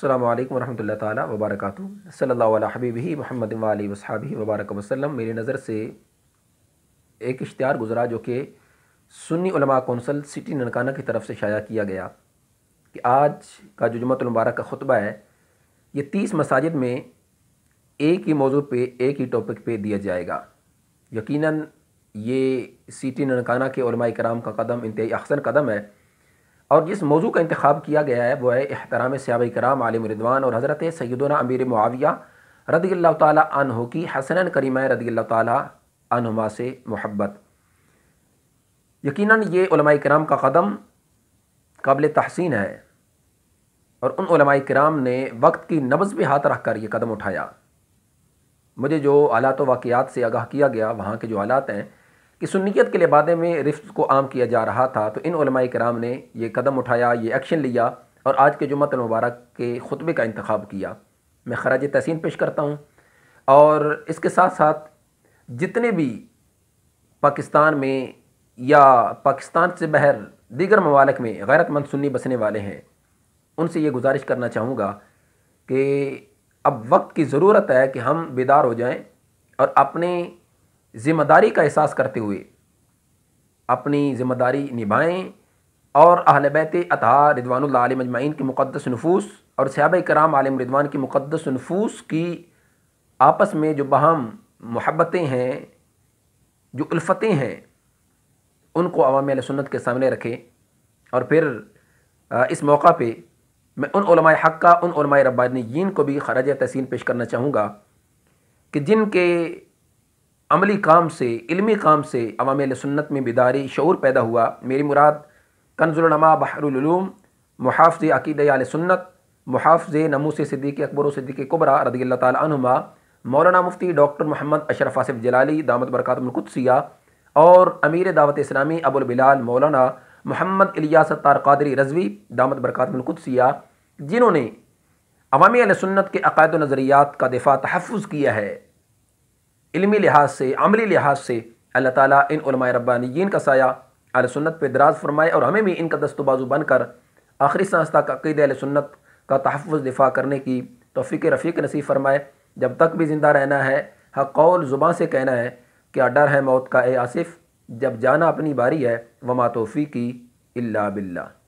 السلام علیکم ورحمۃ اللہ تعالیٰ وبرکاتہ صلی اللہ علیہ محمد علیہ وصحابی وبارک وسلم میری نظر سے ایک اشتہار گزرا جو کہ سنی علماء کونسل سٹی ننکانہ کی طرف سے شائع کیا گیا کہ آج کا جو جمعت المبارک کا خطبہ ہے یہ تیس مساجد میں ایک ہی موضوع پہ ایک ہی ٹاپک پہ دیا جائے گا یقیناً یہ سٹی ننکانہ کے علماء کرام کا قدم انتہائی احسن قدم ہے اور جس موضوع کا انتخاب کیا گیا ہے وہ ہے احترام سیاب کرام عالم مردوان اور حضرت سیدنا امیر معاویہ رضی اللہ تعالیٰ عنہ کی حسن کریمہ رضی اللہ تعالیٰ عنہما سے محبت یقیناً یہ علماء کرام کا قدم قابل تحسین ہے اور ان علماء کرام نے وقت کی نبز بھی ہاتھ رکھ کر یہ قدم اٹھایا مجھے جو آلات و واقعات سے آگاہ کیا گیا وہاں کے جو آلات ہیں کہ سنیت کے لبادے میں رفت کو عام کیا جا رہا تھا تو ان علماء کرام نے یہ قدم اٹھایا یہ ایکشن لیا اور آج کے جمعہ مبارک کے خطبے کا انتخاب کیا میں خراج تحسین پیش کرتا ہوں اور اس کے ساتھ ساتھ جتنے بھی پاکستان میں یا پاکستان سے بہر دیگر ممالک میں غیرت مند سنی بسنے والے ہیں ان سے یہ گزارش کرنا چاہوں گا کہ اب وقت کی ضرورت ہے کہ ہم بیدار ہو جائیں اور اپنے ذمہ داری کا احساس کرتے ہوئے اپنی ذمہ داری نبھائیں اور اہل بیت اطہار ردوان اللہ علیہ مجمعین کی مقدس نفوس اور صحابہ کرام عالم ردوان کی مقدس نفوس کی آپس میں جو بہم محبتیں ہیں جو الفتیں ہیں ان کو عوام علیہ سنت کے سامنے رکھیں اور پھر اس موقع پہ میں ان علماء حق کا ان علماء ربانیین کو بھی خراج تحسین پیش کرنا چاہوں گا کہ جن کے عملی کام سے علمی کام سے عوام علیہ سنت میں بیداری شعور پیدا ہوا میری مراد کنز بحر العلوم محافظ عقیدۂ سنت محافظ نموس صدیق اکبر و صدیق قبرا رضی اللہ تعالیٰ عنما مولانا مفتی ڈاکٹر محمد اشرف آصف جلالی دامت برکات القدسیہ اور امیر دعوت اسلامی ابو البلال مولانا محمد ستار قادری رضوی دامت برکات القدسیہ جنہوں نے عوامی علیہ سنت کے عقائد و نظریات کا دفاع تحفظ کیا ہے علمی لحاظ سے عملی لحاظ سے اللہ تعالیٰ ان علماء ربانیین کا سایہ اہل سنت پہ دراز فرمائے اور ہمیں بھی ان کا دست و بازو بن کر آخری عقید اہل سنت کا تحفظ دفاع کرنے کی توفیق رفیق نصیب فرمائے جب تک بھی زندہ رہنا ہے حق قول زبان سے کہنا ہے کیا ڈر ہے موت کا اے آصف جب جانا اپنی باری ہے وما توفیقی اللہ باللہ